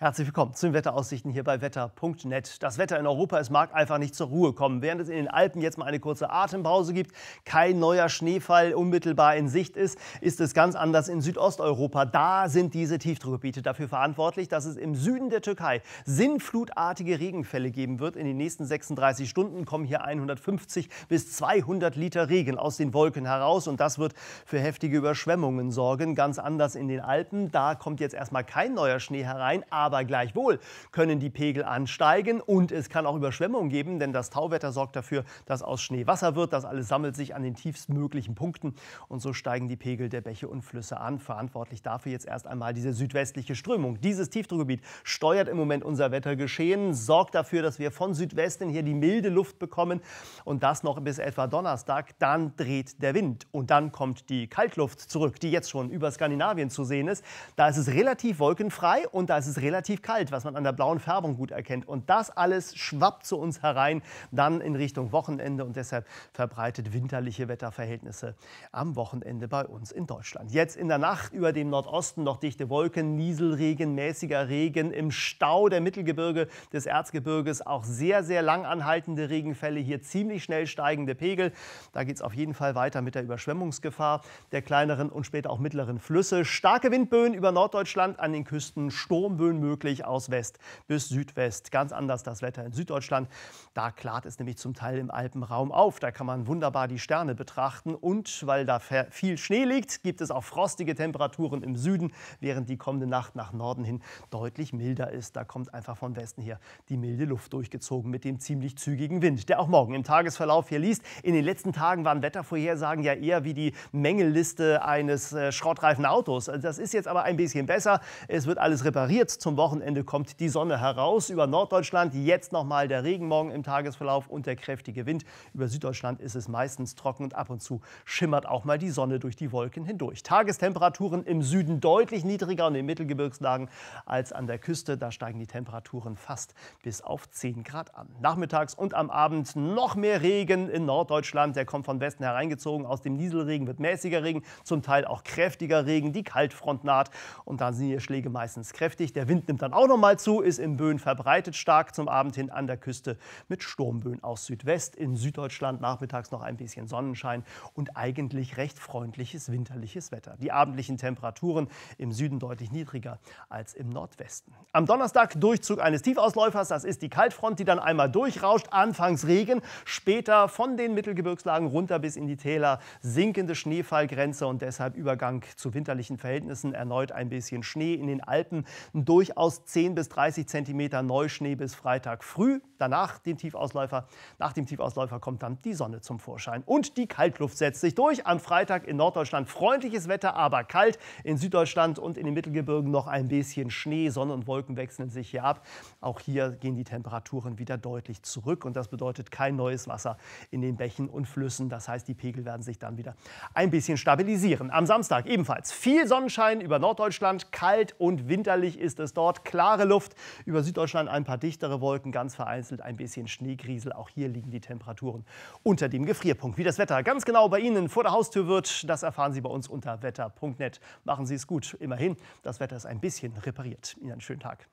Herzlich willkommen zu den Wetteraussichten hier bei wetter.net. Das Wetter in Europa, es mag einfach nicht zur Ruhe kommen. Während es in den Alpen jetzt mal eine kurze Atempause gibt, kein neuer Schneefall unmittelbar in Sicht ist, ist es ganz anders in Südosteuropa. Da sind diese Tiefdruckgebiete dafür verantwortlich, dass es im Süden der Türkei sinnflutartige Regenfälle geben wird. In den nächsten 36 Stunden kommen hier 150 bis 200 Liter Regen aus den Wolken heraus und das wird für heftige Überschwemmungen sorgen. Ganz anders in den Alpen, da kommt jetzt erstmal kein neuer Schnee herein, aber aber gleichwohl können die Pegel ansteigen und es kann auch Überschwemmungen geben, denn das Tauwetter sorgt dafür, dass aus Schnee Wasser wird. Das alles sammelt sich an den tiefstmöglichen Punkten und so steigen die Pegel der Bäche und Flüsse an. Verantwortlich dafür jetzt erst einmal diese südwestliche Strömung. Dieses Tiefdruckgebiet steuert im Moment unser Wettergeschehen, sorgt dafür, dass wir von Südwesten hier die milde Luft bekommen und das noch bis etwa Donnerstag. Dann dreht der Wind und dann kommt die Kaltluft zurück, die jetzt schon über Skandinavien zu sehen ist. Da ist es relativ wolkenfrei und da ist es relativ relativ kalt, was man an der blauen Färbung gut erkennt. Und das alles schwappt zu uns herein, dann in Richtung Wochenende und deshalb verbreitet winterliche Wetterverhältnisse am Wochenende bei uns in Deutschland. Jetzt in der Nacht über dem Nordosten noch dichte Wolken, Nieselregen, mäßiger Regen im Stau der Mittelgebirge des Erzgebirges, auch sehr, sehr lang anhaltende Regenfälle, hier ziemlich schnell steigende Pegel. Da geht es auf jeden Fall weiter mit der Überschwemmungsgefahr der kleineren und später auch mittleren Flüsse. Starke Windböen über Norddeutschland, an den Küsten Sturmböen möglich aus West bis Südwest. Ganz anders das Wetter in Süddeutschland. Da klart es nämlich zum Teil im Alpenraum auf. Da kann man wunderbar die Sterne betrachten. Und weil da viel Schnee liegt, gibt es auch frostige Temperaturen im Süden, während die kommende Nacht nach Norden hin deutlich milder ist. Da kommt einfach von Westen her die milde Luft durchgezogen mit dem ziemlich zügigen Wind, der auch morgen im Tagesverlauf hier liest. In den letzten Tagen waren Wettervorhersagen ja eher wie die Mängelliste eines äh, schrottreifen Autos. Also das ist jetzt aber ein bisschen besser. Es wird alles repariert, zum Wochenende kommt die Sonne heraus über Norddeutschland. Jetzt nochmal der Regenmorgen im Tagesverlauf und der kräftige Wind. Über Süddeutschland ist es meistens trocken und ab und zu schimmert auch mal die Sonne durch die Wolken hindurch. Tagestemperaturen im Süden deutlich niedriger und in den Mittelgebirgslagen als an der Küste. Da steigen die Temperaturen fast bis auf 10 Grad an. Nachmittags und am Abend noch mehr Regen in Norddeutschland. Der kommt von Westen hereingezogen. Aus dem Nieselregen wird mäßiger Regen, zum Teil auch kräftiger Regen. Die Kaltfront naht und dann sind die Schläge meistens kräftig. Der Wind nimmt dann auch noch mal zu, ist in Böen verbreitet, stark zum Abend hin an der Küste mit Sturmböen aus Südwest. In Süddeutschland nachmittags noch ein bisschen Sonnenschein und eigentlich recht freundliches winterliches Wetter. Die abendlichen Temperaturen im Süden deutlich niedriger als im Nordwesten. Am Donnerstag Durchzug eines Tiefausläufers, das ist die Kaltfront, die dann einmal durchrauscht. Anfangs Regen, später von den Mittelgebirgslagen runter bis in die Täler sinkende Schneefallgrenze und deshalb Übergang zu winterlichen Verhältnissen. Erneut ein bisschen Schnee in den Alpen durch durchaus 10 bis 30 Zentimeter Neuschnee bis Freitag früh. Danach den Tiefausläufer, nach dem Tiefausläufer kommt dann die Sonne zum Vorschein. Und die Kaltluft setzt sich durch. Am Freitag in Norddeutschland freundliches Wetter, aber kalt. In Süddeutschland und in den Mittelgebirgen noch ein bisschen Schnee. Sonne und Wolken wechseln sich hier ab. Auch hier gehen die Temperaturen wieder deutlich zurück. Und das bedeutet kein neues Wasser in den Bächen und Flüssen. Das heißt, die Pegel werden sich dann wieder ein bisschen stabilisieren. Am Samstag ebenfalls viel Sonnenschein über Norddeutschland. Kalt und winterlich ist es dort klare Luft. Über Süddeutschland ein paar dichtere Wolken, ganz vereinzelt ein bisschen Schneegriesel. Auch hier liegen die Temperaturen unter dem Gefrierpunkt. Wie das Wetter ganz genau bei Ihnen vor der Haustür wird, das erfahren Sie bei uns unter wetter.net. Machen Sie es gut. Immerhin, das Wetter ist ein bisschen repariert. Ihnen einen schönen Tag.